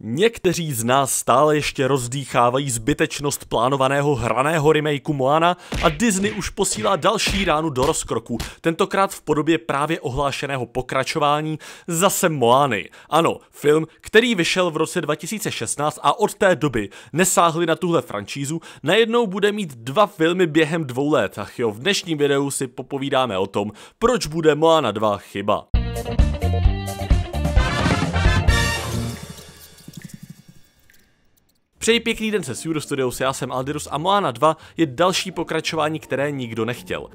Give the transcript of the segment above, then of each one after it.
Někteří z nás stále ještě rozdýchávají zbytečnost plánovaného hraného remakeu Moana a Disney už posílá další ránu do rozkroku, tentokrát v podobě právě ohlášeného pokračování zase Moany. Ano, film, který vyšel v roce 2016 a od té doby nesáhli na tuhle franšízu, najednou bude mít dva filmy během dvou let. Ach jo, v dnešním videu si popovídáme o tom, proč bude Moana 2 chyba. Přeji pěkný den se Sudo Studios, já jsem Aldirus a Moana 2 je další pokračování, které nikdo nechtěl.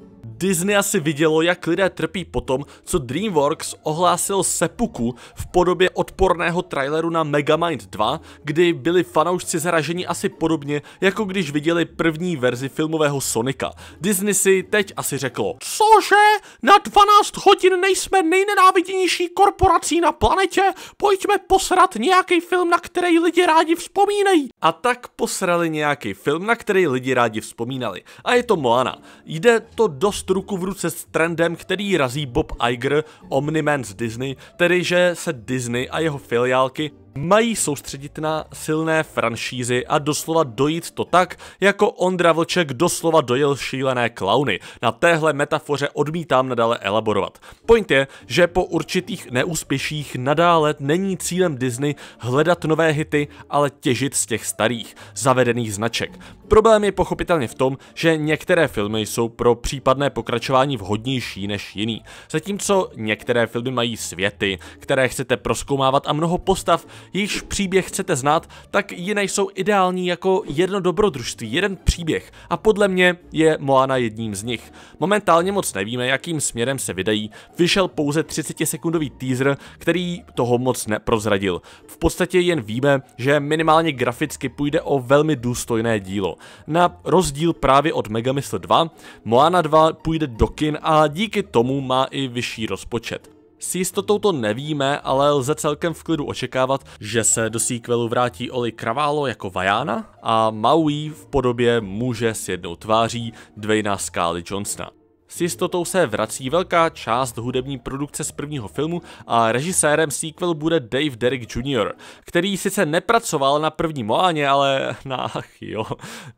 Disney asi vidělo, jak lidé trpí potom, co DreamWorks ohlásil sepuku v podobě odporného traileru na Megamind 2, kdy byli fanoušci zraženi asi podobně, jako když viděli první verzi filmového Sonika. Disney si teď asi řeklo, cože? Na 12 hodin nejsme nejnenáviděnější korporací na planetě? Pojďme posrat nějaký film, na který lidi rádi vzpomínají. A tak posrali nějaký film, na který lidi rádi vzpomínali. A je to Moana. Jde to dost ruku v ruce s trendem, který razí Bob Iger, Omniman z Disney, tedy že se Disney a jeho filiálky mají soustředit na silné franšízy a doslova dojít to tak, jako Ondra Vlček doslova dojel šílené klauny. Na téhle metafoře odmítám nadále elaborovat. Point je, že po určitých neúspěších nadále není cílem Disney hledat nové hity, ale těžit z těch starých, zavedených značek. Problém je pochopitelně v tom, že některé filmy jsou pro případné pokračování vhodnější než jiný. Zatímco některé filmy mají světy, které chcete proskoumávat a mnoho postav, jejichž příběh chcete znát, tak jiné jsou ideální jako jedno dobrodružství, jeden příběh a podle mě je Moana jedním z nich. Momentálně moc nevíme, jakým směrem se vydají, vyšel pouze 30-sekundový teaser, který toho moc neprozradil. V podstatě jen víme, že minimálně graficky půjde o velmi důstojné dílo. Na rozdíl právě od Megamysl 2, Moana 2 půjde do kin a díky tomu má i vyšší rozpočet. S jistotou to nevíme, ale lze celkem v klidu očekávat, že se do sequelu vrátí Oli Kraválo jako Vajana a Maui v podobě muže s jednou tváří Dwayna skály Johnsona. S jistotou se vrací velká část hudební produkce z prvního filmu a režisérem sequel bude Dave Derrick Jr., který sice nepracoval na první Moáně, ale na, ach jo,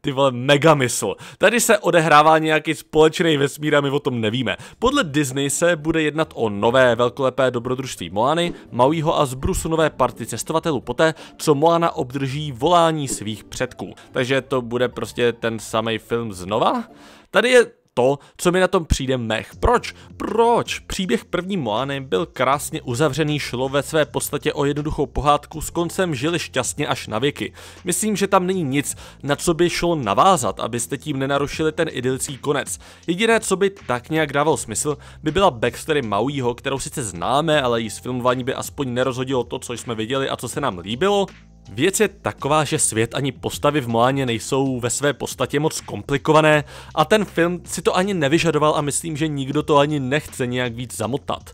ty vole megamysl. Tady se odehrává nějaký společný vesmír a my o tom nevíme. Podle Disney se bude jednat o nové velkolepé dobrodružství Moány, Mauiho a zbrusu nové party cestovatelů poté, co Moana obdrží volání svých předků. Takže to bude prostě ten samý film znova? Tady je to, co mi na tom přijde mech. Proč? Proč? Příběh první Moany byl krásně uzavřený, šlo ve své podstatě o jednoduchou pohádku, s koncem žili šťastně až na věky. Myslím, že tam není nic, na co by šlo navázat, abyste tím nenarušili ten idylický konec. Jediné, co by tak nějak dávalo smysl, by byla backstory Mauiho, kterou sice známe, ale jí z filmování by aspoň nerozhodilo to, co jsme viděli a co se nám líbilo, Věc je taková, že svět ani postavy v Moáně nejsou ve své podstatě moc komplikované a ten film si to ani nevyžadoval a myslím, že nikdo to ani nechce nějak víc zamotat.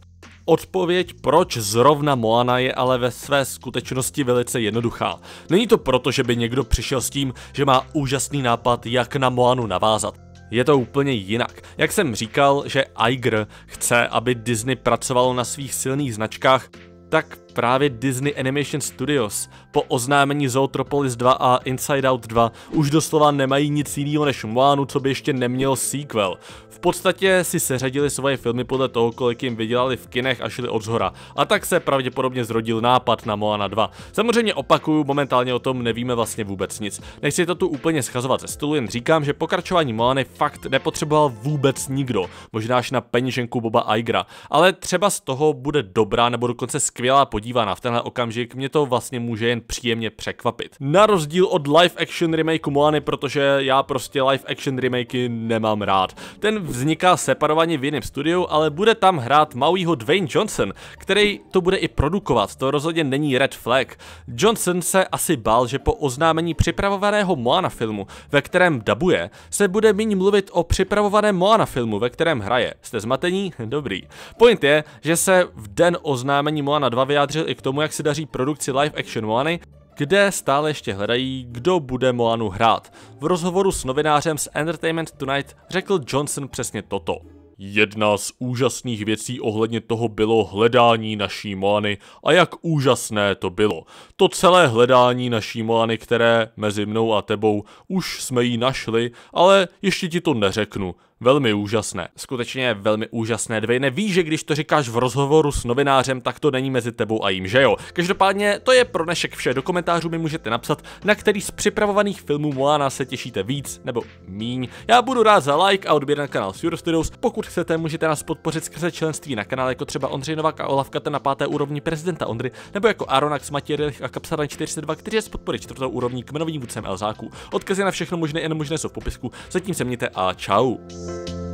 Odpověď, proč zrovna Moana je ale ve své skutečnosti velice jednoduchá. Není to proto, že by někdo přišel s tím, že má úžasný nápad, jak na Moanu navázat. Je to úplně jinak. Jak jsem říkal, že Iger chce, aby Disney pracovalo na svých silných značkách, tak Právě Disney Animation Studios po oznámení Zootropolis 2 a Inside Out 2 už doslova nemají nic jiného než Moanu, co by ještě neměl sequel. V podstatě si seřadili svoje filmy podle toho, kolik jim vydělali v kinech a šli od zhora. A tak se pravděpodobně zrodil nápad na Moana 2. Samozřejmě opakuju, momentálně o tom nevíme vlastně vůbec nic. Nechci to tu úplně schazovat ze stolu, jen říkám, že pokračování Moany fakt nepotřeboval vůbec nikdo. Možná až na peněženku Boba Igra. Ale třeba z toho bude dobrá nebo dokonce skvělá podívá na v tenhle okamžik, mě to vlastně může jen příjemně překvapit. Na rozdíl od live action remake Moany, protože já prostě live action remakey nemám rád. Ten vzniká separovaně v jiném studiu, ale bude tam hrát Mauiho Dwayne Johnson, který to bude i produkovat, to rozhodně není red flag. Johnson se asi bál, že po oznámení připravovaného Moana filmu, ve kterém dabuje, se bude méně mluvit o připravovaném Moana filmu, ve kterém hraje. Jste zmatení? Dobrý. Point je, že se v den oznámení Moana 2 vyjádřil vyjádřil i k tomu, jak se daří produkci live action Moany, kde stále ještě hledají, kdo bude Moanu hrát. V rozhovoru s novinářem z Entertainment Tonight řekl Johnson přesně toto. Jedna z úžasných věcí ohledně toho bylo hledání naší Moany a jak úžasné to bylo. To celé hledání naší Moany, které mezi mnou a tebou už jsme ji našli, ale ještě ti to neřeknu. Velmi úžasné. Skutečně velmi úžasné. Dvejne ví, že když to říkáš v rozhovoru s novinářem, tak to není mezi tebou a jim, že jo? Každopádně to je pro dnešek vše. Do komentářů mi můžete napsat, na který z připravovaných filmů Moana se těšíte víc nebo míň. Já budu rád za like a odběr na kanál Studios. Pokud chcete, můžete nás podpořit skrze členství na kanále, jako třeba Ondřej Novák a Olaf Kata na páté úrovni prezidenta Ondry, nebo jako Aronax, Matěrych a Kapsaran 42, kteří je z podpory čtvrtou úrovní kmenovým vůdcem Elzáku. Odkazy na všechno možné i nemožné jsou v popisku. Zatím se mějte a čau. you.